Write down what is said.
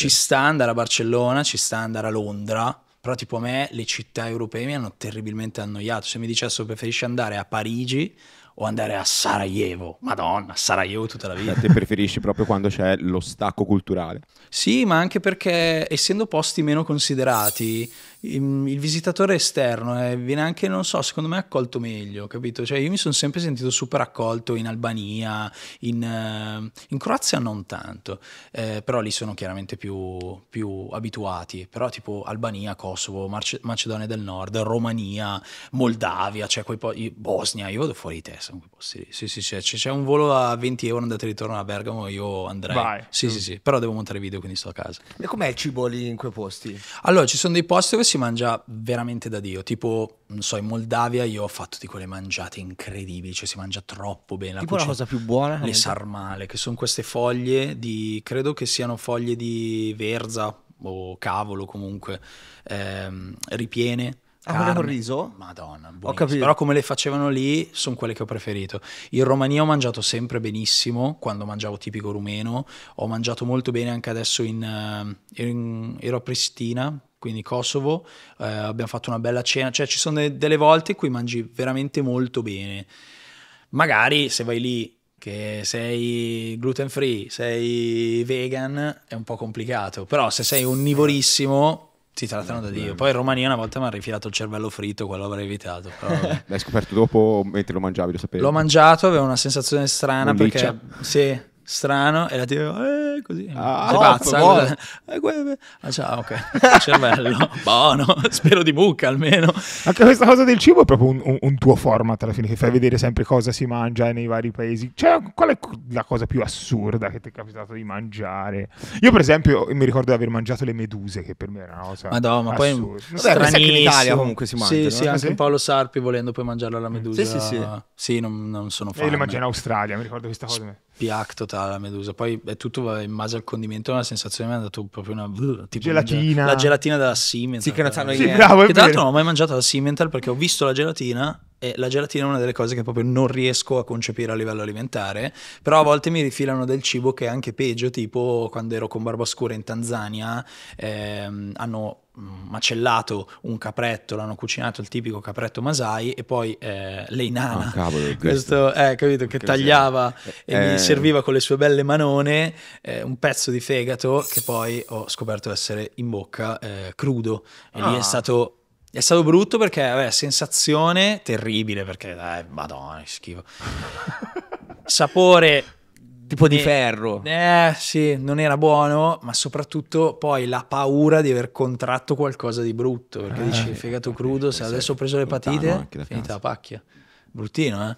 Ci sta andare a Barcellona, ci sta andare a Londra, però tipo a me le città europee mi hanno terribilmente annoiato. Se mi dicessero preferisci andare a Parigi o andare a Sarajevo. Madonna, Sarajevo tutta la vita. Te preferisci proprio quando c'è lo stacco culturale. Sì, ma anche perché essendo posti meno considerati, il visitatore esterno eh, viene anche, non so, secondo me accolto meglio, capito? Cioè io mi sono sempre sentito super accolto in Albania, in, eh, in Croazia non tanto, eh, però lì sono chiaramente più, più, abituati, però tipo Albania, Kosovo, Marce- Macedonia del Nord, Romania, Moldavia, cioè quei po- Bosnia, io vado fuori di testa siamo sì, sì, sì, c'è, c'è, un volo a 20 euro andate e ritorno a Bergamo, io andrei. Vai. Sì, sì, sì, però devo montare video, quindi sto a casa. E com'è il cibo lì in quei posti? Allora, ci sono dei posti dove si mangia veramente da Dio, tipo, non so, in Moldavia io ho fatto di quelle mangiate incredibili, cioè si mangia troppo bene. La tipo cucina, la cosa più buona? Le sarmale, che sono queste foglie di, credo che siano foglie di verza o cavolo comunque, ehm, ripiene Ah, carne. quelle con riso? Madonna, ho capito. Però come le facevano lì sono quelle che ho preferito. In Romania ho mangiato sempre benissimo, quando mangiavo tipico rumeno, ho mangiato molto bene anche adesso in... Eh, in ero a Pristina, quindi Kosovo, eh, abbiamo fatto una bella cena, cioè ci sono de- delle volte in cui mangi veramente molto bene. Magari se vai lì che sei gluten free, sei vegan, è un po' complicato, però se sei onnivorissimo sì, trattano da Dio. Poi in Romania una volta mi ha rifilato il cervello fritto, quello avrei evitato. L'hai scoperto dopo mentre lo mangiavi, lo sapevo. L'ho mangiato, avevo una sensazione strana Molliccia. perché... Sì, strano, e la tipo... Eh, così. Ah, eh, pazza? Eh, ah, ciao, ok. Cervello. Cioè, Buono. Spero di mucca almeno. Anche questa cosa del cibo è proprio un, un, un, tuo format alla fine, che fai vedere sempre cosa si mangia nei vari paesi. Cioè, qual è la cosa più assurda che ti è capitato di mangiare? Io, per esempio, mi ricordo di aver mangiato le meduse, che per me era una cosa. Madonna, ma poi. Vabbè, in Italia comunque si mangia. Sì, no? sì, eh. anche ah, sì? Paolo Sarpi volendo poi mangiarla la medusa. Sì, sì, sì. Sì, non, non sono fan. Io le mangio in Australia, mi ricordo questa cosa. Piac totale la medusa, poi è tutto in base al condimento la sensazione mi ha dato proprio una tipo gelatina. La gelatina della Simmental. Sì, che non sanno sì, Bravo, che tra l'altro non ho mai mangiato la Simmental perché ho visto la gelatina e la gelatina è una delle cose che proprio non riesco a concepire a livello alimentare, però a volte mi rifilano del cibo che è anche peggio, tipo quando ero con Barba Scura in Tanzania, ehm, hanno macellato un capretto, l'hanno cucinato il tipico capretto masai e poi eh, nana, oh, cavolo, questo, eh, capito, che, che tagliava eh, e mi eh, eh. serviva con le sue belle manone eh, un pezzo di fegato che poi ho scoperto essere in bocca crudo e ah. lì è ah. stato è stato brutto perché, vabbè, sensazione terribile perché, eh, madonna, schifo. Sapore tipo di e, eh, ferro. Eh sì, non era buono, ma soprattutto poi la paura di aver contratto qualcosa di brutto, perché eh, dici fegato crudo, se adesso ho preso le l'epatite, finita la pacchia. Bruttino, eh?